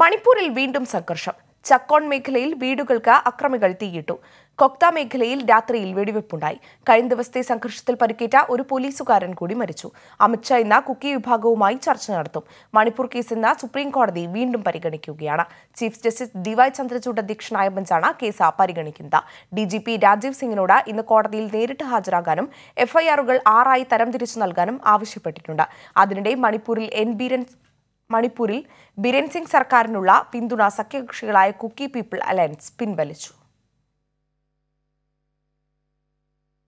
മണിപ്പൂരിൽ വീണ്ടും സംഘർഷം ചക്കോൺ മേഖലയിൽ വീടുകൾക്ക് അക്രമികൾ തീയിട്ടു കൊക്ത മേഖലയിൽ രാത്രിയിൽ വെടിവെപ്പുണ്ടായി കഴിഞ്ഞ ദിവസത്തെ സംഘർഷത്തിൽ പരിക്കേറ്റ ഒരു പോലീസുകാരൻ കൂടി മരിച്ചു അമിത്ഷാ ഇന്ന് കുക്കി വിഭാഗവുമായി ചർച്ച നടത്തും മണിപ്പൂർ കേസ് ഇന്ന് സുപ്രീം കോടതി വീണ്ടും പരിഗണിക്കുകയാണ് ചീഫ് ജസ്റ്റിസ് ഡിവൈ ചന്ദ്രചൂഡ് അധ്യക്ഷനായ ബെഞ്ചാണ് കേസ് പരിഗണിക്കുന്നത് ഡിജിപി രാജീവ് സിംഗിനോട് ഇന്ന് കോടതിയിൽ നേരിട്ട് ഹാജരാകാനും എഫ്ഐആറുകൾ ആറായി തരംതിരിച്ചു നൽകാനും ആവശ്യപ്പെട്ടിട്ടുണ്ട് അതിനിടെ മണിപ്പൂരിൽ എൻ ബീരൻ മണിപ്പൂരിൽ ബിരൻ സിംഗ് സർക്കാരിനുള്ള പിന്തുണ സഖ്യകക്ഷികളായ കുക്കി പീപ്പിൾ അലയൻസ് പിൻവലിച്ചു